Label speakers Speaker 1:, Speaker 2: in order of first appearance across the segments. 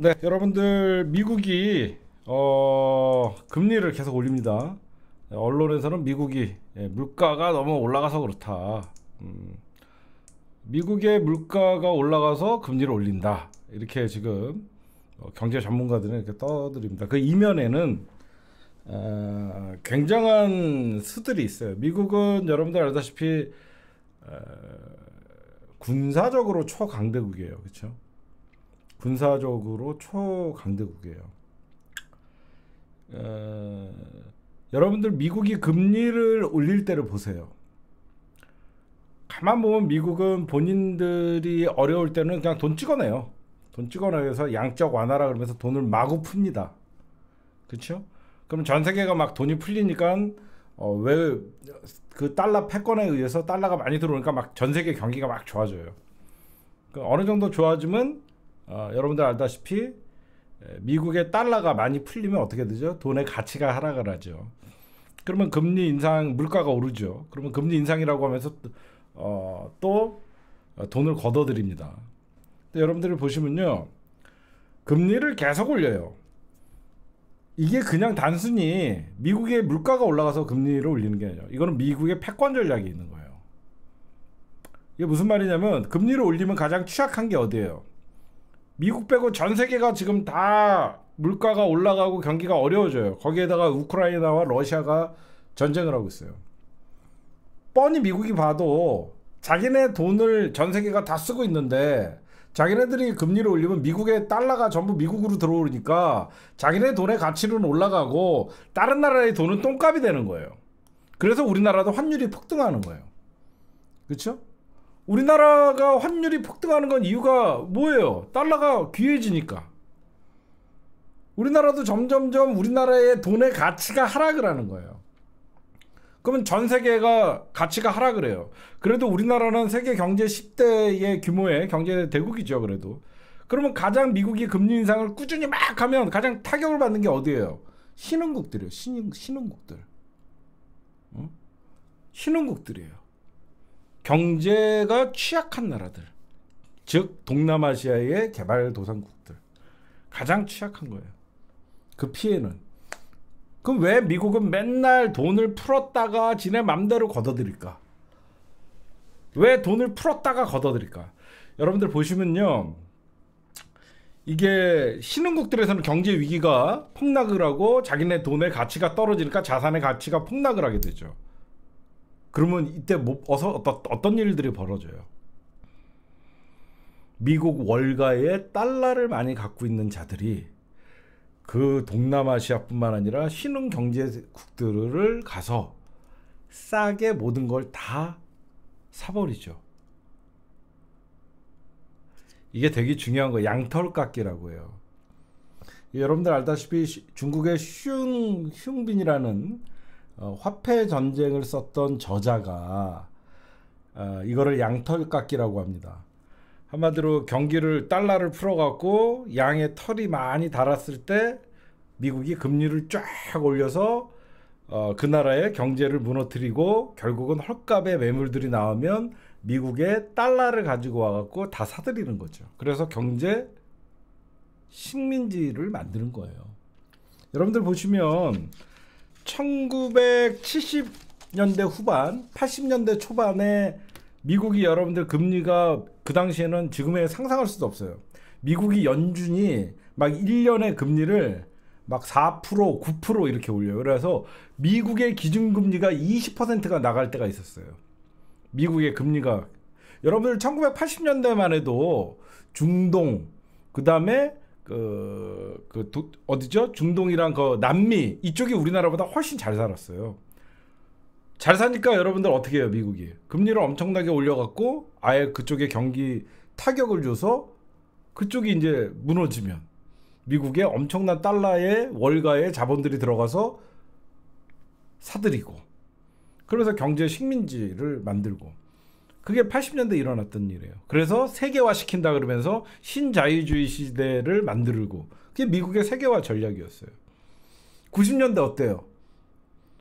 Speaker 1: 네, 여러분들 미국이 어, 금리를 계속 올립니다. 언론에서는 미국이 예, 물가가 너무 올라가서 그렇다. 음, 미국의 물가가 올라가서 금리를 올린다. 이렇게 지금 어, 경제 전문가들은 이렇게 떠드립니다. 그 이면에는 어, 굉장한 수들이 있어요. 미국은 여러분들 알다시피 어, 군사적으로 초강대국이에요, 그렇죠? 군사적으로 초강대국이에요. 에... 여러분들 미국이 금리를 올릴 때를 보세요. 가만 보면 미국은 본인들이 어려울 때는 그냥 돈 찍어내요. 돈 찍어내서 양적 완화라 그러면서 돈을 마구 풉니다. 그렇죠? 그럼 전 세계가 막 돈이 풀리니까 어, 왜그 달러 패권에 의해서 달러가 많이 들어오니까 막 전 세계 경기가 막 좋아져요. 그 어느 정도 좋아지면 어, 여러분들 알다시피 미국의 달러가 많이 풀리면 어떻게 되죠? 돈의 가치가 하락을 하죠. 그러면 금리 인상, 물가가 오르죠. 그러면 금리 인상이라고 하면서 어, 또 어, 돈을 걷어들입니다. 근데 여러분들이 보시면요. 금리를 계속 올려요. 이게 그냥 단순히 미국의 물가가 올라가서 금리를 올리는 게아니에요 이거는 미국의 패권 전략이 있는 거예요. 이게 무슨 말이냐면 금리를 올리면 가장 취약한 게 어디예요? 미국 빼고 전 세계가 지금 다 물가가 올라가고 경기가 어려워져요. 거기에다가 우크라이나와 러시아가 전쟁을 하고 있어요. 뻔히 미국이 봐도 자기네 돈을 전 세계가 다 쓰고 있는데 자기네들이 금리를 올리면 미국의 달러가 전부 미국으로 들어오니까 자기네 돈의 가치는 올라가고 다른 나라의 돈은 똥값이 되는 거예요. 그래서 우리나라도 환율이 폭등하는 거예요. 그렇죠? 우리나라가 환율이 폭등하는 건 이유가 뭐예요? 달러가 귀해지니까. 우리나라도 점점점 우리나라의 돈의 가치가 하락을 하는 거예요. 그러면 전 세계가 가치가 하락을 해요. 그래도 우리나라는 세계 경제 10대의 규모의 경제 대국이죠. 그래도. 그러면 가장 미국이 금리 인상을 꾸준히 막 하면 가장 타격을 받는 게 어디예요? 신흥국들이요 신, 신흥국들. 어? 신흥국들이에요. 경제가 취약한 나라들, 즉 동남아시아의 개발도상국들 가장 취약한 거예요. 그 피해는. 그럼 왜 미국은 맨날 돈을 풀었다가 지네 맘대로 걷어들일까? 왜 돈을 풀었다가 걷어들일까? 여러분들 보시면요. 이게 신흥국들에서는 경제 위기가 폭락을 하고 자기네 돈의 가치가 떨어지니까 자산의 가치가 폭락을 하게 되죠. 그러면 이때 뭐 어서 어떤, 어떤 일들이 벌어져요? 미국 월가에 달러를 많이 갖고 있는 자들이 그 동남아시아뿐만 아니라 신흥 경제국들을 가서 싸게 모든 걸 다 사버리죠. 이게 되게 중요한 거 양털깎기라고 해요. 여러분들 알다시피 중국의 슝 흉빈이라는 어, 화폐 전쟁을 썼던 저자가 어, 이거를 양털깎기라고 합니다. 한마디로 경기를 달러를 풀어갖고 양의 털이 많이 달았을 때 미국이 금리를 쫙 올려서 어, 그 나라의 경제를 무너뜨리고 결국은 헐값의 매물들이 나오면 미국의 달러를 가지고 와갖고 다 사들이는 거죠. 그래서 경제 식민지를 만드는 거예요. 여러분들 보시면 1970년대 후반, 80년대 초반에 미국이 여러분들 금리가 그 당시에는 지금에 상상할 수도 없어요. 미국이 연준이 막 1년의 금리를 막 4%, 9% 이렇게 올려요. 그래서 미국의 기준금리가 20%가 나갈 때가 있었어요. 미국의 금리가. 여러분들 1980년대만 해도 중동, 그 다음에 그, 그 도, 어디죠? 중동이랑 그 남미 이쪽이 우리나라보다 훨씬 잘 살았어요. 잘 사니까 여러분들 어떻게 해요 미국이 금리를 엄청나게 올려갖고 아예 그쪽에 경기 타격을 줘서 그쪽이 이제 무너지면 미국에 엄청난 달러의 월가의 자본들이 들어가서 사들이고 그래서 경제 식민지를 만들고 그게 80년대 일어났던 일이에요. 그래서 세계화 시킨다 그러면서 신자유주의 시대를 만들고 그게 미국의 세계화 전략이었어요. 90년대 어때요?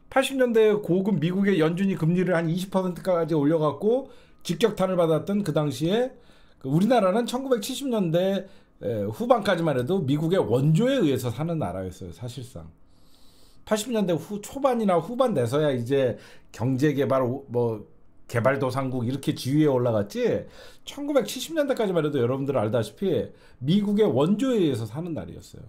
Speaker 1: 80년대 고금 미국의 연준이 금리를 한 20%까지 올려갖고 직격탄을 받았던 그 당시에 그 우리나라는 1970년대 후반까지만 해도 미국의 원조에 의해서 사는 나라였어요, 사실상. 80년대 후 초반이나 후반 돼서야 이제 경제 개발 뭐 개발도상국 이렇게 지위에 올라갔지 1970년대까지만 해도 여러분들 알다시피 미국의 원조에 의해서 사는 날이었어요.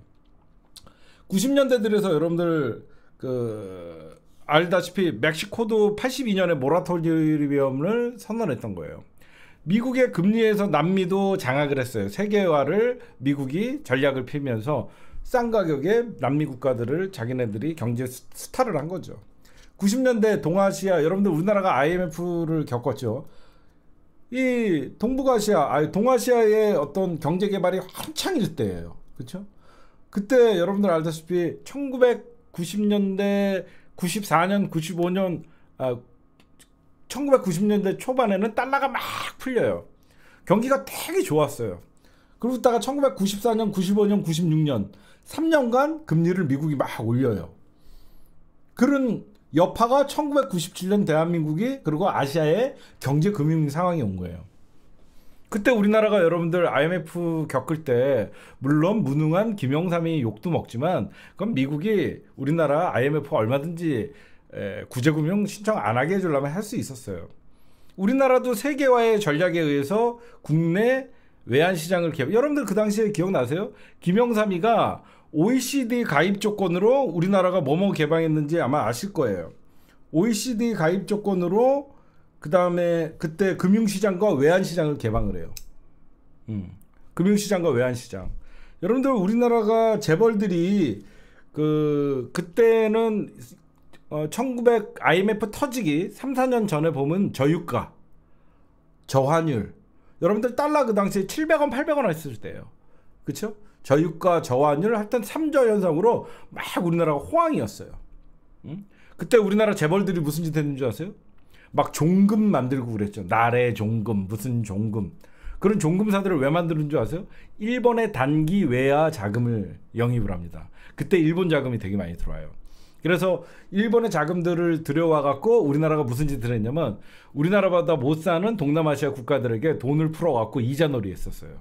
Speaker 1: 90년대들에서 여러분들 그 알다시피 멕시코도 82년에 모라토리엄을 선언했던 거예요. 미국의 금리에서 남미도 장악을 했어요. 세계화를 미국이 전략을 피면서 싼 가격에 남미 국가들을 자기네들이 경제 스타를 한 거죠. 90년대 동아시아 여러분들 우리나라가 IMF를 겪었죠. 이 동북아시아, 아 동아시아의 어떤 경제 개발이 한창일 때예요. 그렇죠? 그때 여러분들 알다시피 1990년대, 94년, 95년 아 1990년대 초반에는 달러가 막 풀려요. 경기가 되게 좋았어요. 그러다가 1994년, 95년, 96년 3년간 금리를 미국이 막 올려요. 그런 여파가 1997년 대한민국이 그리고 아시아의 경제 금융 상황이 온 거예요. 그때 우리나라가 여러분들 IMF 겪을 때 물론 무능한 김영삼이 욕도 먹지만 그럼 미국이 우리나라 IMF 얼마든지 구제금융 신청 안 하게 해주려면 할 수 있었어요. 우리나라도 세계화의 전략에 의해서 국내 외환시장을 개발. 여러분들 그 당시에 기억나세요? 김영삼이가 OECD 가입 조건으로 우리나라가 뭐뭐 뭐 개방했는지 아마 아실 거예요. OECD 가입 조건으로 그 다음에 그때 금융시장과 외환시장을 개방을 해요. 음. 금융시장과 외환시장. 여러분들 우리나라가 재벌들이 그 그때는 어, 1900 IMF 터지기 3, 4년 전에 보면 저유가, 저환율. 여러분들 달러 그 당시에 700원, 800원 했을 때예요. 그렇죠? 저유가 저환율 하여튼 3저 현상으로 막 우리나라가 호황이었어요. 응? 그때 우리나라 재벌들이 무슨 짓 했는지 아세요? 막 종금 만들고 그랬죠. 나래 종금, 무슨 종금. 그런 종금사들을 왜 만드는 줄 아세요? 일본의 단기 외화 자금을 영입을 합니다. 그때 일본 자금이 되게 많이 들어와요. 그래서 일본의 자금들을 들여와 갖고 우리나라가 무슨 짓을 했냐면 우리나라보다 못 사는 동남아시아 국가들에게 돈을 풀어 갖고 이자놀이 했었어요.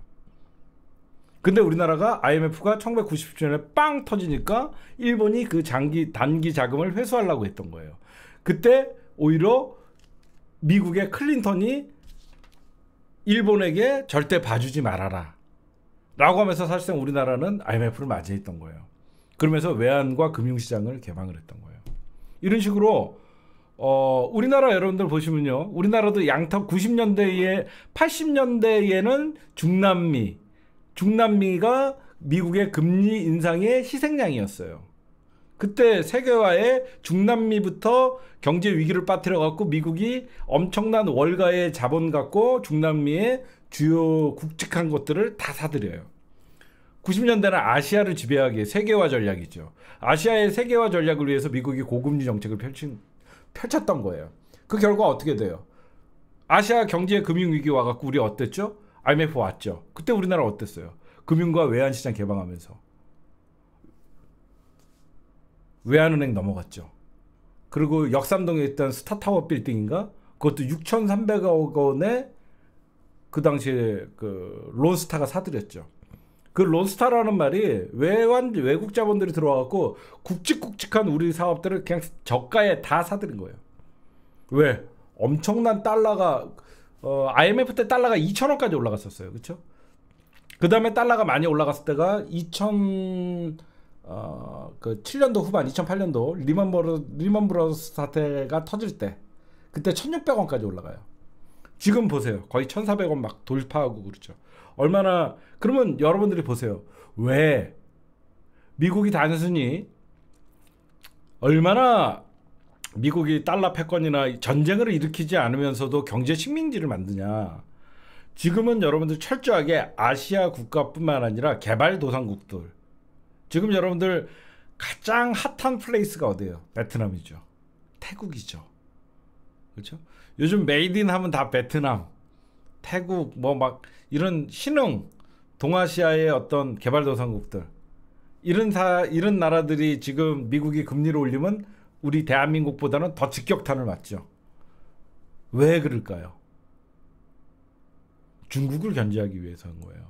Speaker 1: 근데 우리나라가 IMF가 1997년에 빵 터지니까 일본이 그 장기 단기 자금을 회수하려고 했던 거예요. 그때 오히려 미국의 클린턴이 일본에게 절대 봐주지 말아라. 라고 하면서 사실상 우리나라는 IMF를 맞이했던 거예요. 그러면서 외환과 금융시장을 개방을 했던 거예요. 이런 식으로 어, 우리나라 여러분들 보시면요. 우리나라도 양탑 90년대에 80년대에는 중남미 중남미가 미국의 금리 인상의 희생양이었어요. 그때 세계화에 중남미부터 경제 위기를 빠뜨려 갖고 미국이 엄청난 월가의 자본 갖고 중남미의 주요 국직한 것들을 다 사들여요. 90년대는 아시아를 지배하기 에 세계화 전략이죠. 아시아의 세계화 전략을 위해서 미국이 고금리 정책을 펼친, 펼쳤던 거예요. 그 결과 어떻게 돼요? 아시아 경제 금융 위기 와갖고 우리 어땠죠? IMF 왔죠. 그때 우리나라 어땠어요? 금융과 외환시장 개방하면서 외환은행 넘어갔죠. 그리고 역삼동에 있던 스타타워 빌딩인가 그것도 6,300억 원에 그 당시에 그 론스타가 사들였죠. 그 론스타라는 말이 외환 외국 자본들이 들어와갖고 굵직굵직한 우리 사업들을 그냥 저가에 다 사들인 거예요. 왜? 엄청난 달러가 어, IMF 때 달러가 2,000원까지 올라갔었어요. 그쵸? 그 다음에 달러가 많이 올라갔을 때가 2000, 어, 그 7년도 후반, 2008년도 리먼버러, 리먼브러스 사태가 터질 때, 그때 1,600원까지 올라가요. 지금 보세요. 거의 1,400원 막 돌파하고 그렇죠. 얼마나, 그러면 여러분들이 보세요. 왜 미국이 단순히 얼마나 미국이 달러 패권이나 전쟁을 일으키지 않으면서도 경제 식민지를 만드냐. 지금은 여러분들 철저하게 아시아 국가뿐만 아니라 개발도상국들. 지금 여러분들 가장 핫한 플레이스가 어디예요? 베트남이죠. 태국이죠. 그렇죠? 요즘 메이드인 하면 다 베트남, 태국 뭐 막 이런 신흥 동아시아의 어떤 개발도상국들 이런 사 이런 나라들이 지금 미국이 금리를 올리면 우리 대한민국보다는 더 직격탄을 맞죠. 왜 그럴까요? 중국을 견제하기 위해서 한 거예요.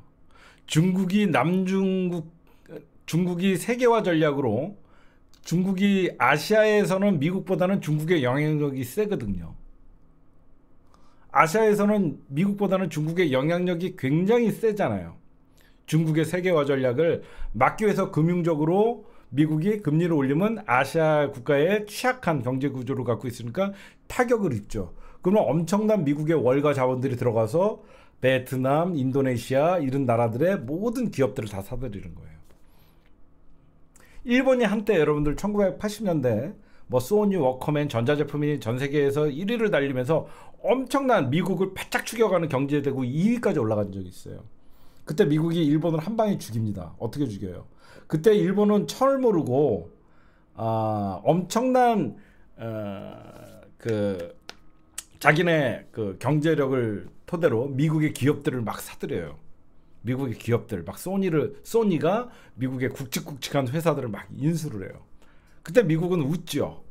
Speaker 1: 중국이 남중국 중국이 세계화 전략으로 중국이 아시아에서는 미국보다는 중국의 영향력이 세거든요. 아시아에서는 미국보다는 중국의 영향력이 굉장히 세잖아요. 중국의 세계화 전략을 막기 위해서 금융적으로 미국이 금리를 올리면 아시아 국가의 취약한 경제 구조를 갖고 있으니까 타격을 입죠. 그러면 엄청난 미국의 월가 자원들이 들어가서 베트남, 인도네시아 이런 나라들의 모든 기업들을 다 사들이는 거예요. 일본이 한때 여러분들 1980년대 뭐 소니 워커맨 전자제품이 전 세계에서 1위를 달리면서 엄청난 미국을 바짝 죽여가는경제대고 2위까지 올라간 적이 있어요. 그때 미국이 일본을 한 방에 죽입니다. 어떻게 죽여요? 그때 일본은 철 모르고 어, 엄청난 어, 그 자기네 그 경제력을 토대로 미국의 기업들을 막 사들여요. 미국의 기업들 막 소니를 소니가 미국의 굵직굵직한 회사들을 막 인수를 해요. 그때 미국은 웃죠.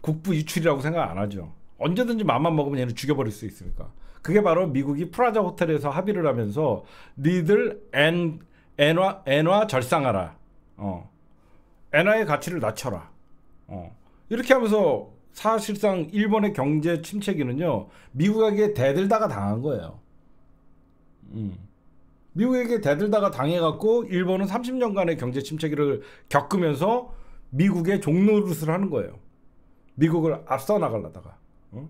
Speaker 1: 국부 유출이라고 생각 안 하죠. 언제든지 맘만 먹으면 얘는 죽여버릴 수 있으니까. 그게 바로 미국이 프라자 호텔에서 합의를 하면서 니들 엔 엔화 엔화 절상하라. 어. 엔화의 가치를 낮춰라. 어. 이렇게 하면서 사실상 일본의 경제 침체기는요. 미국에게 대들다가 당한 거예요. 음. 미국에게 대들다가 당해갖고 일본은 30년간의 경제 침체기를 겪으면서 미국의 종노릇을 하는 거예요. 미국을 앞서 나가려다가. 어?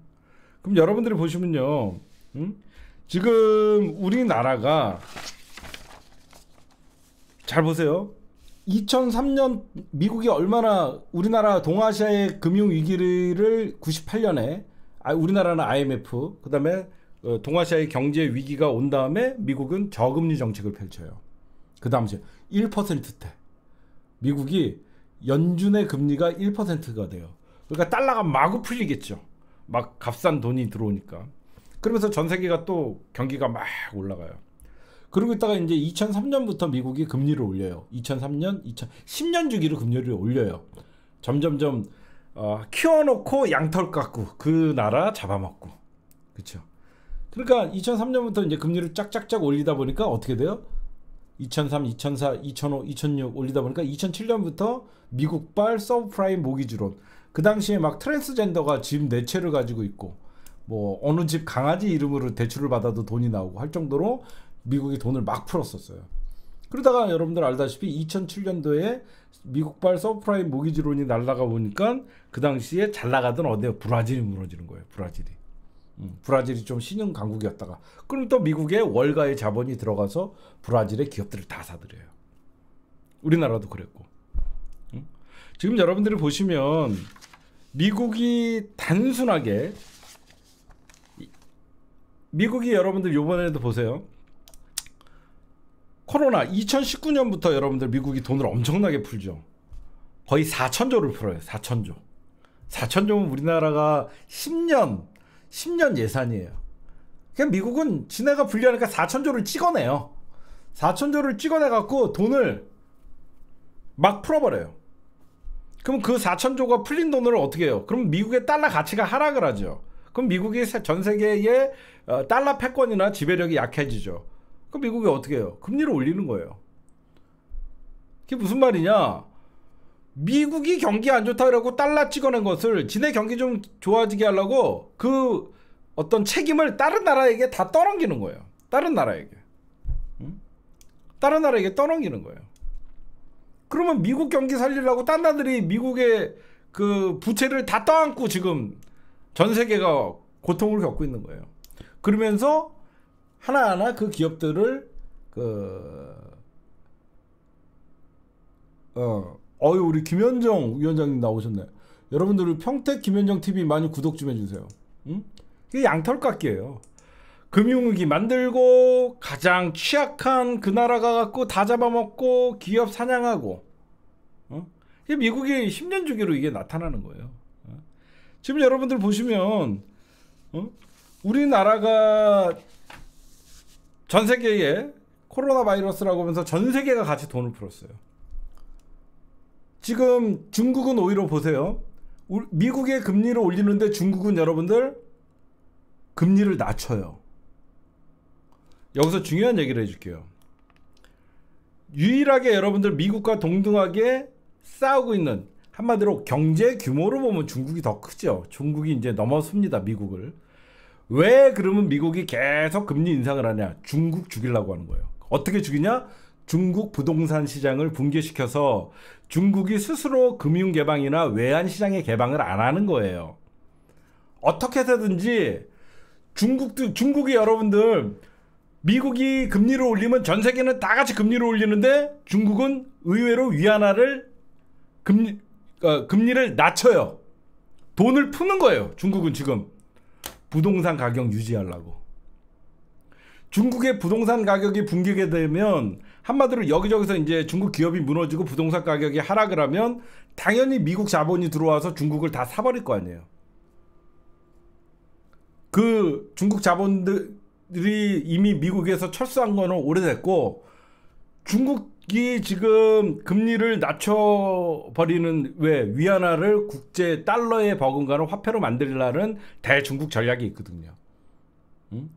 Speaker 1: 그럼 여러분들이 보시면요. 음? 지금 우리나라가 잘 보세요. 2003년 미국이 얼마나 우리나라 동아시아의 금융 위기를 98년에 아, 우리나라는 IMF 그다음에 어, 동아시아의 경제 위기가 온 다음에 미국은 저금리 정책을 펼쳐요. 그다음에 1%대 미국이 연준의 금리가 1%가 돼요. 그러니까 달러가 마구 풀리겠죠. 막 값싼 돈이 들어오니까. 그러면서 전 세계가 또 경기가 막 올라가요. 그리고 있다가 이제 2003년부터 미국이 금리를 올려요. 2003년, 2010년 주기로 금리를 올려요. 점점점 어, 키워놓고 양털 깎고 그 나라 잡아먹고 그렇죠. 그러니까 2003년부터 이제 금리를 짝짝짝 올리다 보니까 어떻게 돼요? 2003, 2004, 2005, 2006 올리다 보니까 2007년부터 미국발 서브프라임 모기지론 그 당시에 막 트랜스젠더가 집 내채를 네 가지고 있고 뭐 어느 집 강아지 이름으로 대출을 받아도 돈이 나오고 할 정도로 미국이 돈을 막 풀었었어요. 그러다가 여러분들 알다시피 2007년도에 미국발 서프라임 모기지론이 날라가 보니까 그 당시에 잘 나가던 어디에 브라질이 무너지는 거예요. 브라질이. 음, 브라질이 좀 신흥 강국이었다가 그럼 또 미국의 월가의 자본이 들어가서 브라질의 기업들을 다 사들여요. 우리나라도 그랬고. 음? 지금 여러분들이 보시면 미국이 단순하게 미국이 여러분들 요번에도 보세요. 코로나 2019년부터 여러분들 미국이 돈을 엄청나게 풀죠. 거의 4천조를 풀어요. 4천조. 4천조면 우리나라가 10년 10년 예산이에요. 그냥 미국은 지네가 불리하니까 4천조를 찍어내요. 4천조를 찍어내 갖고 돈을 막 풀어버려요. 그럼 그 4천조가 풀린 돈을 어떻게 해요? 그럼 미국의 달러 가치가 하락을 하죠. 그럼 미국이 전 세계의 어, 달러 패권이나 지배력이 약해지죠. 그럼 미국이 어떻게 해요? 금리를 올리는 거예요. 그게 무슨 말이냐? 미국이 경기 안좋다고 달러 찍어낸 것을 지네 경기 좀 좋아지게 하려고 그 어떤 책임을 다른 나라에게 다 떠넘기는 거예요. 다른 나라에게. 응? 다른 나라에게 떠넘기는 거예요. 그러면 미국 경기 살리려고 딴 나들이 미국의 그 부채를 다 떠안고 지금 전 세계가 고통을 겪고 있는 거예요. 그러면서 하나하나 그 기업들을 그 어, 어유 우리 김현정 위원장님 나오셨네. 여러분들 평택 김현정 TV 많이 구독 좀 해주세요. 응? 이게 양털깎이에요. 금융위기 만들고 가장 취약한 그 나라가 갖고 다 잡아먹고 기업 사냥하고 어? 이게 미국이 10년 주기로 이게 나타나는 거예요. 어? 지금 여러분들 보시면 어? 우리나라가 전 세계에 코로나 바이러스라고 하면서 전 세계가 같이 돈을 풀었어요. 지금 중국은 오히려 보세요. 미국의 금리를 올리는데 중국은 여러분들 금리를 낮춰요. 여기서 중요한 얘기를 해줄게요. 유일하게 여러분들 미국과 동등하게 싸우고 있는 한마디로 경제 규모로 보면 중국이 더 크죠. 중국이 이제 넘어섭니다. 미국을. 왜 그러면 미국이 계속 금리 인상을 하냐? 중국 죽이려고 하는 거예요. 어떻게 죽이냐? 중국 부동산 시장을 붕괴시켜서 중국이 스스로 금융 개방이나 외환 시장의 개방을 안 하는 거예요. 어떻게든지 중국도 중국이 여러분들 미국이 금리를 올리면 전 세계는 다 같이 금리를 올리는데 중국은 의외로 위안화를 금리 어, 금리를 낮춰요. 돈을 푸는 거예요. 중국은 지금 부동산 가격 유지하려고. 중국의 부동산 가격이 붕괴게 되면 한마디로 여기저기서 이제 중국 기업이 무너지고 부동산 가격이 하락을 하면 당연히 미국 자본이 들어와서 중국을 다 사버릴 거 아니에요. 그 중국 자본들이 이미 미국에서 철수한 거는 오래됐고 중국 이 지금 금리를 낮춰버리는 왜 위안화를 국제 달러에 버금가는 화폐로 만들라는 대중국 전략이 있거든요. 음?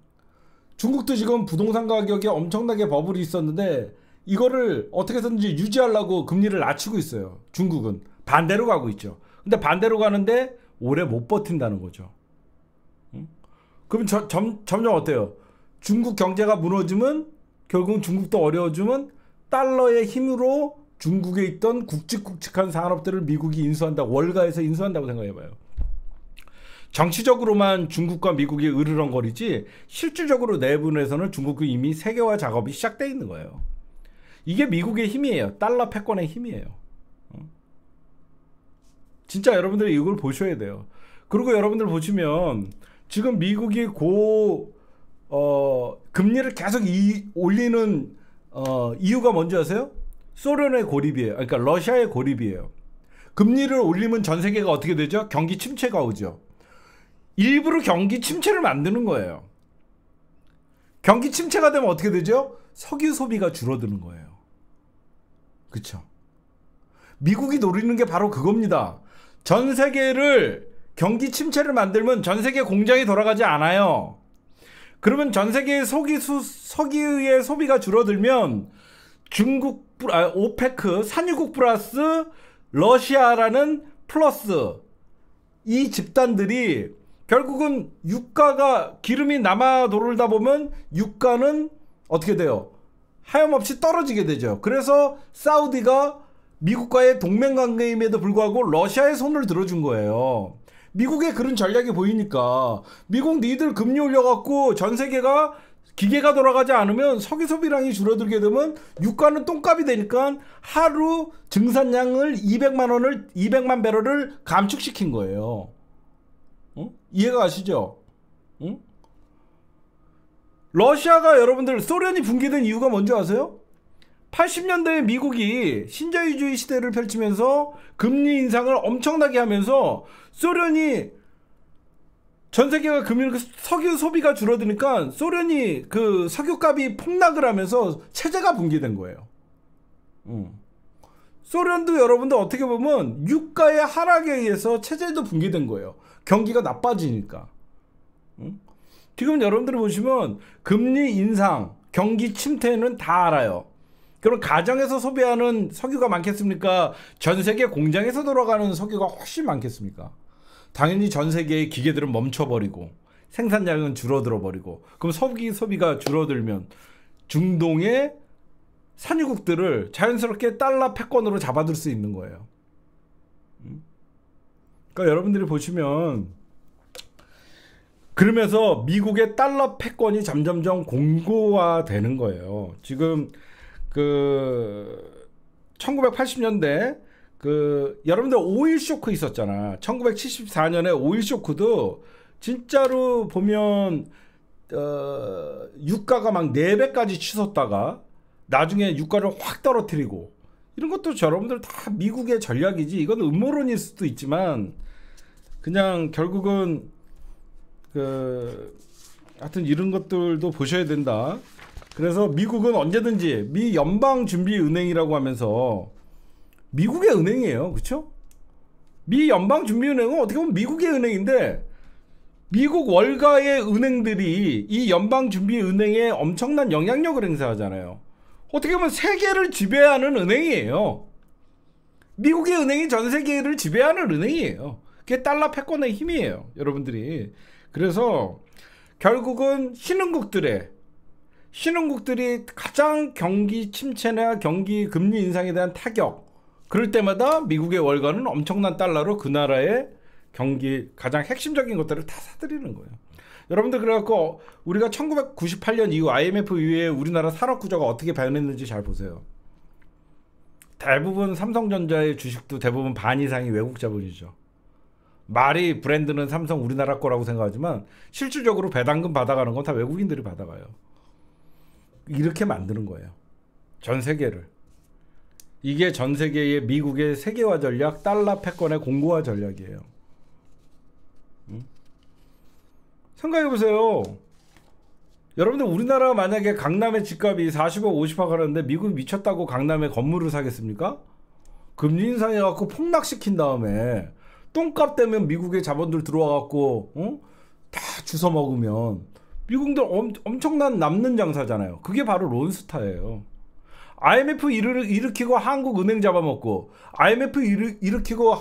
Speaker 1: 중국도 지금 부동산 가격에 엄청나게 버블이 있었는데 이거를 어떻게든지 유지하려고 금리를 낮추고 있어요. 중국은 반대로 가고 있죠. 근데 반대로 가는데 오래 못 버틴다는 거죠. 음? 그럼 저, 점, 점점 어때요? 중국 경제가 무너지면 결국 중국도 어려워지면 달러의 힘으로 중국에 있던 굵직굵직한 산업들을 미국이 인수한다 월가에서 인수한다고 생각해봐요. 정치적으로만 중국과 미국이 으르렁거리지 실질적으로 내부에서는 중국이 이미 세계화 작업이 시작돼 있는 거예요. 이게 미국의 힘이에요. 달러 패권의 힘이에요. 어? 진짜 여러분들이 이걸 보셔야 돼요. 그리고 여러분들 보시면 지금 미국이 고 어, 금리를 계속 이, 올리는 어, 이유가 뭔지 아세요? 소련의 고립이에요. 그러니까 러시아의 고립이에요. 금리를 올리면 전 세계가 어떻게 되죠? 경기 침체가 오죠. 일부러 경기 침체를 만드는 거예요. 경기 침체가 되면 어떻게 되죠? 석유 소비가 줄어드는 거예요. 그쵸? 미국이 노리는 게 바로 그겁니다. 전 세계를 경기 침체를 만들면 전 세계 공장이 돌아가지 않아요. 그러면 전 세계 석유수, 석유의 소비가 줄어들면 중국, 아, 오페크, 산유국 플러스 러시아라는 플러스 이 집단들이 결국은 유가가 기름이 남아 돌다 보면 유가는 어떻게 돼요? 하염없이 떨어지게 되죠. 그래서 사우디가 미국과의 동맹 관계임에도 불구하고 러시아의 손을 들어준 거예요. 미국의 그런 전략이 보이니까 미국 니들 금리 올려갖고 전 세계가 기계가 돌아가지 않으면 석유 소비량이 줄어들게 되면 유가는 똥값이 되니까 하루 증산량을 200만 원을 200만 배럴을 감축시킨 거예요. 응? 어? 이해가 가시죠? 응? 러시아가 여러분들 소련이 붕괴된 이유가 뭔지 아세요? 80년대 에 미국이 신자유주의 시대를 펼치면서 금리 인상을 엄청나게 하면서 소련이 전 세계가 금일 그 석유 소비가 줄어드니까 소련이 그 석유값이 폭락을 하면서 체제가 붕괴된 거예요. 음. 소련도 여러분들 어떻게 보면 유가의 하락에 의해서 체제도 붕괴된 거예요. 경기가 나빠지니까. 음? 지금 여러분들이 보시면 금리 인상, 경기 침체는 다 알아요. 그럼 가정에서 소비하는 석유가 많겠습니까? 전 세계 공장에서 돌아가는 석유가 훨씬 많겠습니까? 당연히 전 세계의 기계들은 멈춰버리고 생산량은 줄어들어 버리고 그럼 석유 소비가 줄어들면 중동의 산유국들을 자연스럽게 달러 패권으로 잡아둘 수 있는 거예요. 음? 그러니까 여러분들이 보시면 그러면서 미국의 달러 패권이 점점점 공고화되는 거예요. 지금 그 1980년대 그 여러분들 오일 쇼크 있었잖아. 1974년에 오일 쇼크도 진짜로 보면 어, 유가가 막 4배까지 치솟다가 나중에 유가를 확 떨어뜨리고 이런 것도 여러분들 다 미국의 전략이지 이건 음모론일 수도 있지만 그냥 결국은 그 하여튼 이런 것들도 보셔야 된다. 그래서 미국은 언제든지 미 연방준비은행이라고 하면서 미국의 은행이에요. 그렇죠? 미 연방준비은행은 어떻게 보면 미국의 은행인데 미국 월가의 은행들이 이 연방준비은행에 엄청난 영향력을 행사하잖아요. 어떻게 보면 세계를 지배하는 은행이에요. 미국의 은행이 전 세계를 지배하는 은행이에요. 그게 달러 패권의 힘이에요. 여러분들이. 그래서 결국은 신흥국들의 신흥국들이 가장 경기 침체나 경기 금리 인상에 대한 타격 그럴 때마다 미국의 월가는 엄청난 달러로 그 나라의 경기 가장 핵심적인 것들을 다 사들이는 거예요. 여러분들 그래갖고 우리가 1998년 이후 IMF 이후에 우리나라 산업 구조가 어떻게 변했는지 잘 보세요. 대부분 삼성전자의 주식도 대부분 반 이상이 외국 자본이죠. 말이 브랜드는 삼성 우리나라 거라고 생각하지만 실질적으로 배당금 받아가는 건 다 외국인들이 받아가요. 이렇게 만드는 거예요. 전 세계를. 이게 전 세계의 미국의 세계화 전략, 달러 패권의 공고화 전략이에요. 응? 생각해 보세요. 여러분들 우리나라 만약에 강남의 집값이 40억, 50억 하는데 미국이 미쳤다고 강남에 건물을 사겠습니까? 금리 인상해갖고 폭락시킨 다음에 똥값 되면 미국의 자본들 들어와갖고 응? 다 주워 먹으면 미국들 엄, 엄청난 남는 장사잖아요. 그게 바로 론스타예요. IMF 일을 일으키고 한국 은행 잡아먹고 IMF 일을 일으키고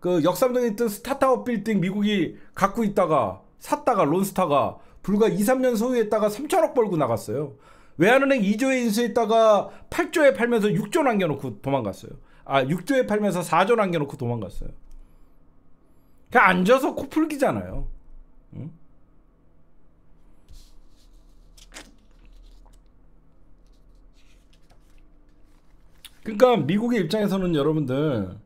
Speaker 1: 그 역삼동에 있던 스타트업 빌딩 미국이 갖고 있다가 샀다가 론스타가 불과 2, 3년 소유했다가 3천억 벌고 나갔어요. 외환은행 2조에 인수했다가 8조에 팔면서 6조 남겨놓고 도망갔어요. 아 6조에 팔면서 4조 남겨놓고 도망갔어요. 그냥 앉아서 코 풀기잖아요. 응? 그러니까 미국의 입장에서는 여러분들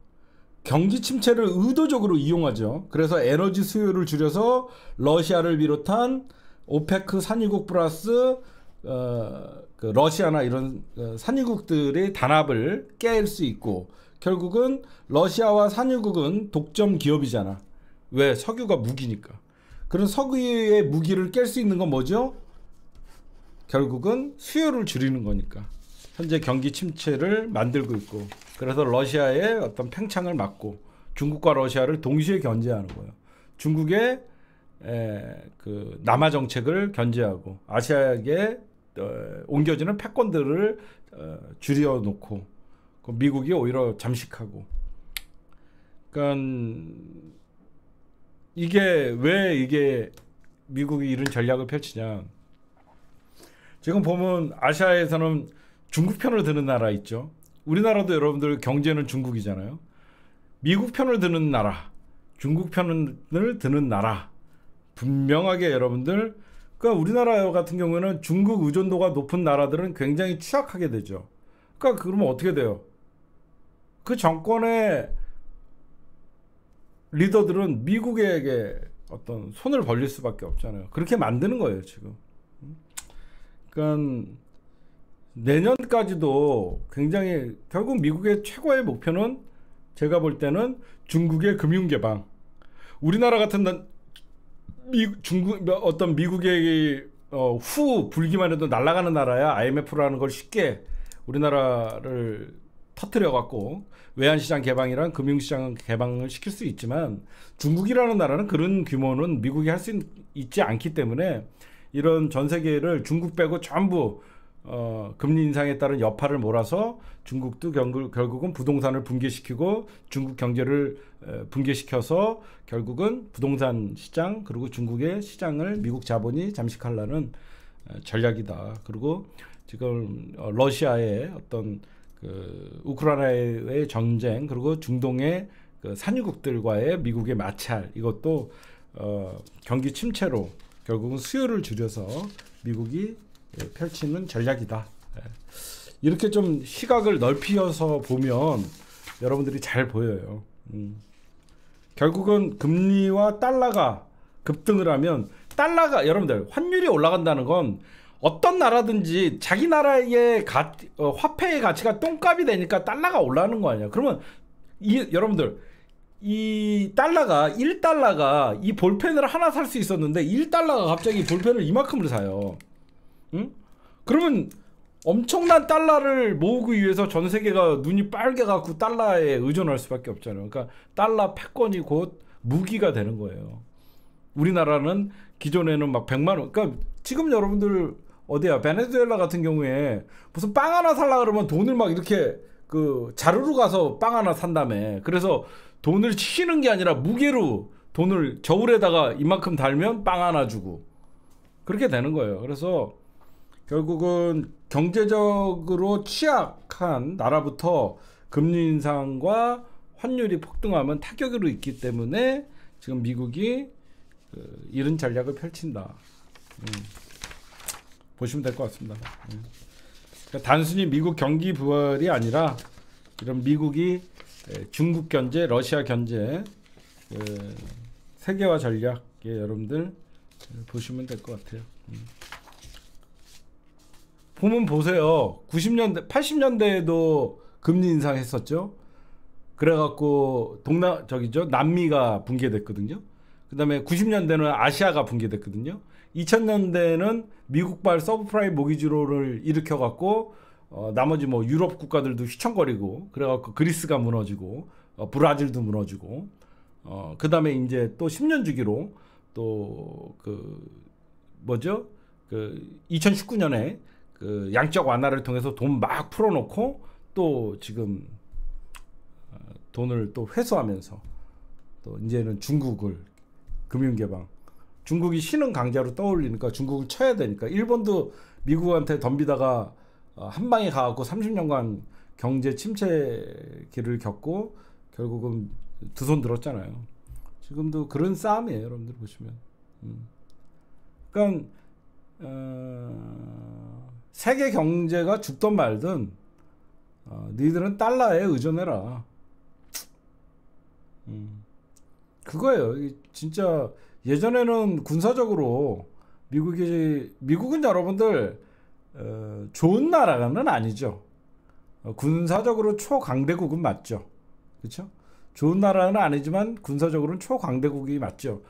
Speaker 1: 경기 침체를 의도적으로 이용하죠. 그래서 에너지 수요를 줄여서 러시아를 비롯한 오페크 산유국 플러스 어, 그 러시아나 이런 어, 산유국들의 단합을 깰 수 있고 결국은 러시아와 산유국은 독점 기업이잖아. 왜 석유가 무기니까. 그런 석유의 무기를 깰 수 있는 건 뭐죠? 결국은 수요를 줄이는 거니까. 현재 경기 침체를 만들고 있고 그래서 러시아의 어떤 팽창을 막고 중국과 러시아를 동시에 견제하는 거예요. 중국의 에, 그 남아 정책을 견제하고 아시아에 어, 옮겨지는 패권들을 어, 줄여놓고 그 미국이 오히려 잠식하고 그러니까 이게 왜 이게 미국이 이런 전략을 펼치냐 지금 보면 아시아에서는 중국 편을 드는 나라 있죠. 우리나라도 여러분들 경제는 중국이잖아요. 미국 편을 드는 나라, 중국 편을 드는 나라. 분명하게 여러분들 그러니까 우리나라 같은 경우에는 중국 의존도가 높은 나라들은 굉장히 취약하게 되죠. 그러니까 그러면 어떻게 돼요? 그 정권의 리더들은 미국에게 어떤 손을 벌릴 수밖에 없잖아요. 그렇게 만드는 거예요, 지금. 그러니까 내년까지도 굉장히 결국 미국의 최고의 목표는 제가 볼 때는 중국의 금융 개방. 우리나라 같은 난, 미, 중국 어떤 미국의 어, 후 불기만 해도 날아가는 나라야 IMF라는 걸 쉽게 우리나라를 터트려 갖고 외환시장 개방이랑 금융시장 개방을 시킬 수 있지만 중국이라는 나라는 그런 규모는 미국이 할 수 있지 않기 때문에 이런 전 세계를 중국 빼고 전부 어, 금리 인상에 따른 여파를 몰아서 중국도 결국, 결국은 부동산을 붕괴시키고 중국 경제를 에, 붕괴시켜서 결국은 부동산 시장 그리고 중국의 시장을 미국 자본이 잠식하려는 에, 전략이다. 그리고 지금 어, 러시아의 어떤 그 우크라이나의 전쟁 그리고 중동의 그 산유국들과의 미국의 마찰 이것도 어, 경기 침체로 결국은 수요를 줄여서 미국이 펼치는 전략이다. 예. 이렇게 좀 시각을 넓히어서 보면 여러분들이 잘 보여요. 음. 결국은 금리와 달러가 급등을 하면 달러가 여러분들 환율이 올라간다는 건 어떤 나라든지 자기 나라의 가, 어, 화폐의 가치가 똥값이 되니까 달러가 올라가는 거 아니야. 그러면 이 여러분들 이 달러가 1달러가 이 볼펜을 하나 살 수 있었는데 1달러가 갑자기 볼펜을 이만큼을 사요. 응? 그러면 엄청난 달러를 모으기 위해서 전 세계가 눈이 빨개갖고 달러에 의존할 수밖에 없잖아요. 그러니까 달러 패권이 곧 무기가 되는 거예요. 우리나라는 기존에는 막 100만 원. 그러니까 지금 여러분들 어디야? 베네수엘라 같은 경우에 무슨 빵 하나 살라 그러면 돈을 막 이렇게 그자르로 가서 빵 하나 산다며. 그래서 돈을 치는 게 아니라 무게로 돈을 저울에다가 이만큼 달면 빵 하나 주고 그렇게 되는 거예요. 그래서 결국은 경제적으로 취약한 나라부터 금리 인상과 환율이 폭등하면 타격으로 있기 때문에 지금 미국이 그 이런 전략을 펼친다. 음. 보시면 될 것 같습니다. 음. 그러니까 단순히 미국 경기 부활이 아니라 이런 미국이 중국 견제, 러시아 견제 그, 세계화 전략 예, 여러분들 보시면 될 것 같아요. 음. 보면 보세요. 90년대, 80년대에도 금리 인상했었죠. 그래갖고 동남 저기죠 남미가 붕괴됐거든요. 그다음에 90년대는 아시아가 붕괴됐거든요. 2000년대는 에 미국발 서브프라임 모기지로를 일으켜갖고 어, 나머지 뭐 유럽 국가들도 휘청거리고 그래갖고 그리스가 무너지고 어, 브라질도 무너지고 어, 그다음에 이제 또 10년 주기로 또 그 뭐죠 그 2019년에 그 양적 완화를 통해서 돈 막 풀어놓고 또 지금 어, 돈을 또 회수하면서 또 이제는 중국을 금융개방 중국이 신흥 강자로 떠올리니까 중국을 쳐야 되니까 일본도 미국한테 덤비다가 어, 한 방에 가갖고 30년간 경제 침체기를 겪고 결국은 두 손 들었잖아요. 지금도 그런 싸움이에요, 여러분들 보시면. 음. 그러니까 어... 세계 경제가 죽든 말든 어, 니들은 달러에 의존해라. 음. 그거예요. 진짜 예전에는 군사적으로 미국이 미국은 여러분들 어, 좋은 나라는 아니죠. 어, 군사적으로 초강대국은 맞죠. 그렇죠? 좋은 나라는 아니지만 군사적으로는 초강대국이 맞죠.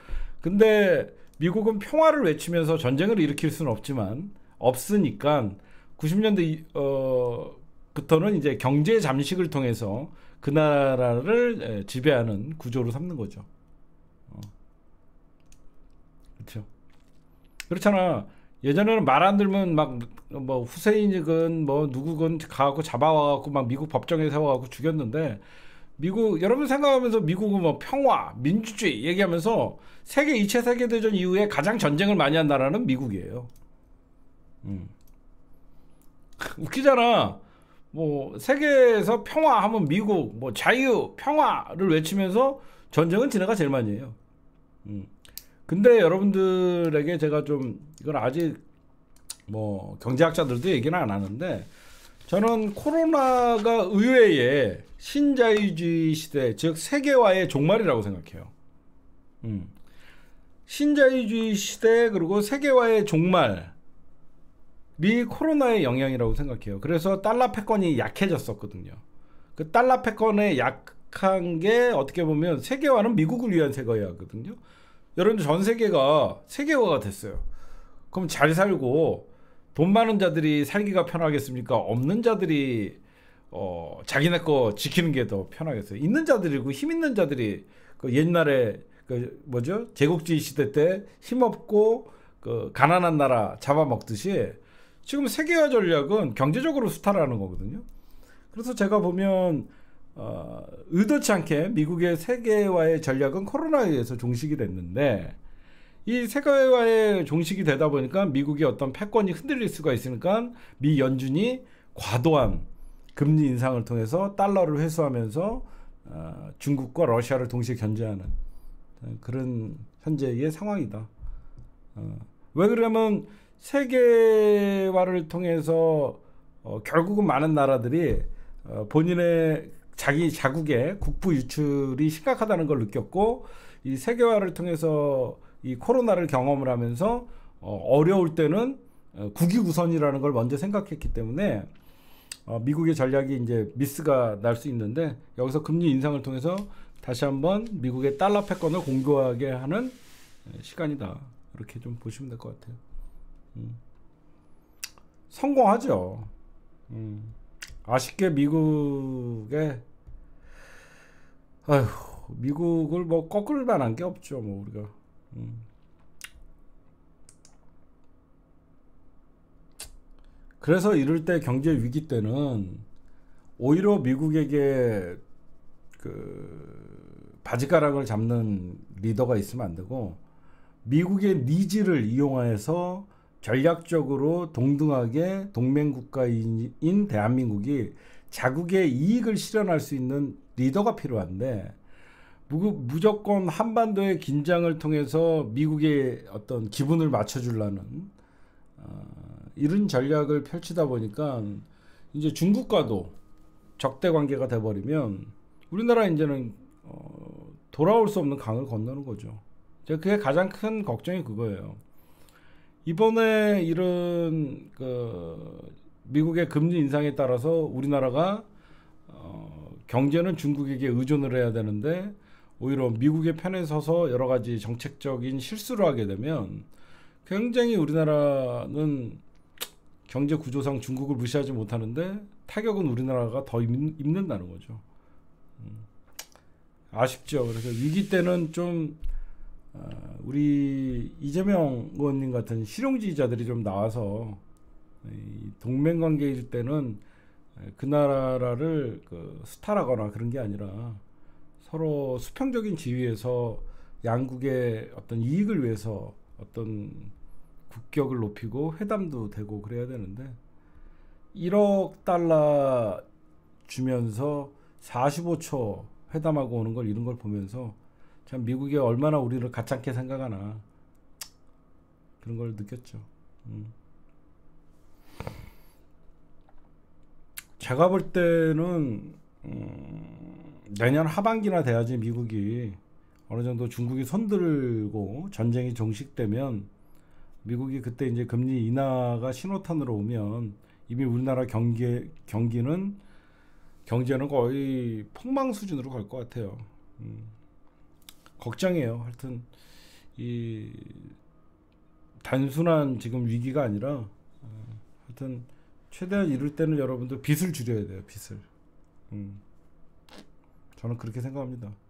Speaker 1: 근데 미국은 평화를 외치면서 전쟁을 일으킬 수는 없지만 없으니까 90년대 어 부터는 이제 경제 잠식을 통해서 그 나라를 지배하는 구조로 삼는 거죠. 어. 그렇죠. 그렇잖아. 예전에는 말 안 들면 막 뭐 후세인이건 뭐 누구건 가고 잡아와갖고 막 미국 법정에 세워갖고 죽였는데 미국 여러분 생각하면서 미국은 뭐 평화, 민주주의 얘기하면서 세계 2차 세계 대전 이후에 가장 전쟁을 많이 한 나라는 미국이에요. 음. 웃기잖아. 뭐 세계에서 평화 하면 미국 뭐 자유 평화를 외치면서 전쟁은 지네가 제일 많이 해요. 음. 근데 여러분들에게 제가 좀이건 아직 뭐 경제학자들도 얘기는 안 하는데 저는 코로나가 의외의 신자유주의 시대 즉 세계화의 종말이라고 생각해요. 음. 신자유주의 시대 그리고 세계화의 종말 미 코로나의 영향이라고 생각해요. 그래서 달러 패권이 약해졌었거든요. 그 달러 패권의 약한 게 어떻게 보면 세계화는 미국을 위한 세계화거든요. 여러분 전 세계가 세계화가 됐어요. 그럼 잘 살고 돈 많은 자들이 살기가 편하겠습니까? 없는 자들이 어, 자기네 거 지키는 게 더 편하겠어요. 있는 자들이고 힘 있는 자들이 그 옛날에 그 뭐죠 제국주의 시대 때 힘없고 그 가난한 나라 잡아먹듯이 지금 세계화 전략은 경제적으로 수탈하는 거거든요. 그래서 제가 보면 어, 의도치 않게 미국의 세계화의 전략은 코로나에 의해서 종식이 됐는데 이 세계화의 종식이 되다 보니까 미국의 어떤 패권이 흔들릴 수가 있으니까 미 연준이 과도한 금리 인상을 통해서 달러를 회수하면서 어, 중국과 러시아를 동시에 견제하는 그런 현재의 상황이다. 어, 왜 그러면 냐 세계화를 통해서 어, 결국은 많은 나라들이 어, 본인의 자기 자국의 국부 유출이 심각하다는 걸 느꼈고 이 세계화를 통해서 이 코로나를 경험을 하면서 어, 어려울 때는 어, 국위우선이라는 걸 먼저 생각했기 때문에 어, 미국의 전략이 이제 미스가 날 수 있는데 여기서 금리 인상을 통해서 다시 한번 미국의 달러 패권을 공고하게 하는 어, 시간이다 이렇게 좀 보시면 될 것 같아요. 음. 성공하죠. 음. 아쉽게 미국에 아휴 미국을 뭐 꺾을 만한 게 없죠. 뭐 우리가. 음. 그래서 이럴 때 경제 위기 때는 오히려 미국에게 그 바지가락을 잡는 리더가 있으면 안 되고 미국의 니즈를 이용해서 전략적으로 동등하게 동맹국가인 대한민국이 자국의 이익을 실현할 수 있는 리더가 필요한데 무조건 한반도의 긴장을 통해서 미국의 어떤 기분을 맞춰주려는 어, 이런 전략을 펼치다 보니까 이제 중국과도 적대 관계가 돼버리면 우리나라 이제는 어, 돌아올 수 없는 강을 건너는 거죠. 그게 가장 큰 걱정이 그거예요. 이번에 이런 그 미국의 금리 인상에 따라서 우리나라가 어, 경제는 중국에게 의존을 해야 되는데 오히려 미국의 편에 서서 여러 가지 정책적인 실수를 하게 되면 굉장히 우리나라는 경제 구조상 중국을 무시하지 못하는데 타격은 우리나라가 더 입는, 다는 거죠. 음. 아쉽죠. 그래서 위기 때는 좀 어, 우리 이재명 의원님 같은 실용주의자들이 좀 나와서 동맹 관계일 때는 그 나라를 그 스타라거나 그런 게 아니라 서로 수평적인 지위에서 양국의 어떤 이익을 위해서 어떤 국격을 높이고 회담도 되고 그래야 되는데 1억 달러 주면서 45초 회담하고 오는 걸 이런 걸 보면서 참 미국이 얼마나 우리를 가찮게 생각하나 그런 걸 느꼈죠. 음. 제가 볼 때는 음, 내년 하반기나 돼야지 미국이 어느 정도 중국이 손들고 전쟁이 종식되면 미국이 그때 이제 금리 인하가 신호탄으로 오면 이미 우리나라 경기 경기는 경제는 거의 폭망 수준으로 갈 것 같아요. 음. 걱정이에요. 하여튼 이 단순한 지금 위기가 아니라 어, 하여튼 최대한 이럴 때는 여러분들 빚을 줄여야 돼요. 빚을. 음. 저는 그렇게 생각합니다.